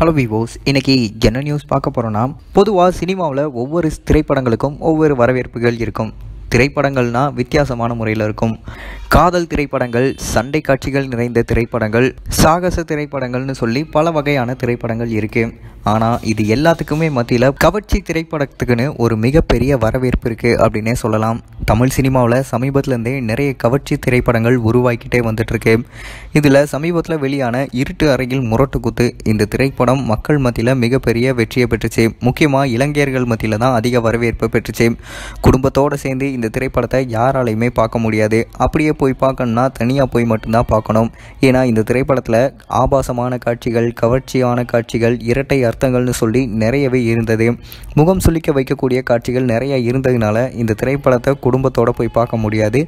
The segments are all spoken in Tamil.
ஹலோ விவோஸ் இன்னைக்கு என்ன நியூஸ் பார்க்க போகிறோன்னா பொதுவாக சினிமாவில் ஒவ்வொரு திரைப்படங்களுக்கும் ஒவ்வொரு வரவேற்புகள் இருக்கும் திரைப்படங்கள்னால் வித்தியாசமான முறையில் இருக்கும் காதல் திரைப்படங்கள் சண்டை காட்சிகள் நிறைந்த திரைப்படங்கள் சாகச திரைப்படங்கள்னு சொல்லி பல வகையான திரைப்படங்கள் இருக்குது ஆனால் இது எல்லாத்துக்குமே மத்தியில் கவர்ச்சி திரைப்படத்துக்குன்னு ஒரு மிகப்பெரிய வரவேற்பு இருக்குது அப்படின்னே சொல்லலாம் தமிழ் சினிமாவில் சமீபத்துலேருந்தே நிறைய கவர்ச்சி திரைப்படங்கள் உருவாக்கிட்டே வந்துட்டுருக்கு இதில் சமீபத்தில் வெளியான இருட்டு அறையில் முரட்டு குத்து இந்த திரைப்படம் மக்கள் மத்தியில் மிகப்பெரிய வெற்றியை பெற்றுச்சு முக்கியமாக இளைஞர்கள் மத்தியில் தான் அதிக வரவேற்பு பெற்றுச்சு குடும்பத்தோடு சேர்ந்து இந்த திரைப்படத்தை யாராலையுமே பார்க்க முடியாது அப்படியே போய் பார்க்கணும்னா தனியாக போய் மட்டும்தான் பார்க்கணும் ஏன்னா இந்த திரைப்படத்தில் ஆபாசமான காட்சிகள் கவர்ச்சியான காட்சிகள் இரட்டை அர்த்தங்கள்னு சொல்லி நிறையவே இருந்தது முகம் சுழிக்க வைக்கக்கூடிய காட்சிகள் நிறைய இருந்ததுனால இந்த திரைப்படத்தை குடும்பத்தோடு போய் பார்க்க முடியாது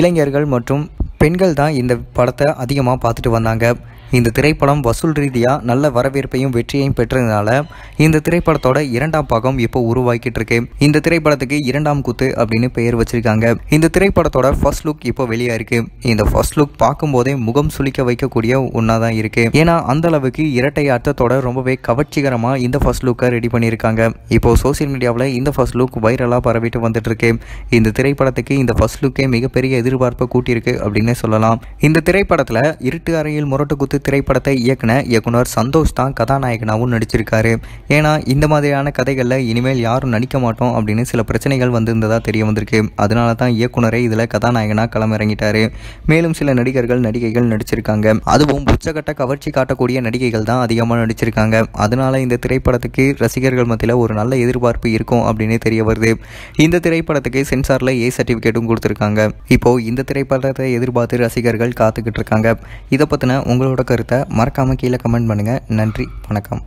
இளைஞர்கள் மற்றும் பெண்கள் தான் இந்த படத்தை அதிகமாக பார்த்துட்டு வந்தாங்க இந்த திரைப்படம் வசூல் ரீதியாக நல்ல வரவேற்பையும் வெற்றியையும் பெற்றதுனால இந்த திரைப்படத்தோட இரண்டாம் பாகம் இப்போ உருவாக்கிட்டு இருக்கு இந்த திரைப்படத்துக்கு இரண்டாம் குத்து அப்படின்னு பெயர் வச்சிருக்காங்க இந்த திரைப்படத்தோட ஃபர்ஸ்ட் லுக் இப்போ வெளியா இருக்கு இந்த ஃபர்ஸ்ட் லுக் பார்க்கும்போதே முகம் சுளிக்க வைக்கக்கூடிய ஒன்றா தான் இருக்கு ஏன்னா அந்த அளவுக்கு இரட்டை அர்த்தத்தோட ரொம்பவே கவர்ச்சிகரமாக இந்த ஃபர்ஸ்ட் லுக்கை ரெடி பண்ணியிருக்காங்க இப்போ சோசியல் மீடியாவில் இந்த ஃபர்ஸ்ட் லுக் வைரலாக பரவிட்டு வந்துட்டு இருக்கு இந்த திரைப்படத்துக்கு இந்த ஃபர்ஸ்ட் லுக்கே மிகப்பெரிய எதிர்பார்ப்பை கூட்டியிருக்கு அப்படின்னு சொல்லலாம் இந்த திரைப்படத்தில் இருட்டு அறையில் முரட்டு குத்து திரைப்படத்தை இயக்குன இயக்குனர் சந்தோஷ் தான் கதாநாயகனாகவும் நடிச்சிருக்காரு ஏன்னா இந்த மாதிரியான கதைகளில் இனிமேல் யாரும் நடிக்க மாட்டோம் அப்படின்னு சில பிரச்சனைகள் வந்திருந்ததாக தெரிய வந்திருக்கு அதனால தான் இயக்குனரை இதில் கதாநாயகனாக களமிறங்கிட்டார் மேலும் சில நடிகர்கள் நடிகைகள் நடிச்சிருக்காங்க அதுவும் உச்சகட்ட கவர்ச்சி காட்டக்கூடிய நடிகைகள் தான் அதிகமாக நடிச்சிருக்காங்க அதனால இந்த திரைப்படத்துக்கு ரசிகர்கள் மத்தியில் ஒரு நல்ல எதிர்பார்ப்பு இருக்கும் அப்படின்னு தெரிய வருது இந்த திரைப்படத்துக்கு சென்சாரில் ஏ சர்டிஃபிகேட்டும் கொடுத்துருக்காங்க இப்போ இந்த திரைப்படத்தை எதிர்பார்த்து ரசிகர்கள் காத்துக்கிட்டு இருக்காங்க இதை பற்றின உங்களோட கருத்தை மறக்காமல் கீழே கமெண்ட் பண்ணுங்கள் நன்றி வணக்கம்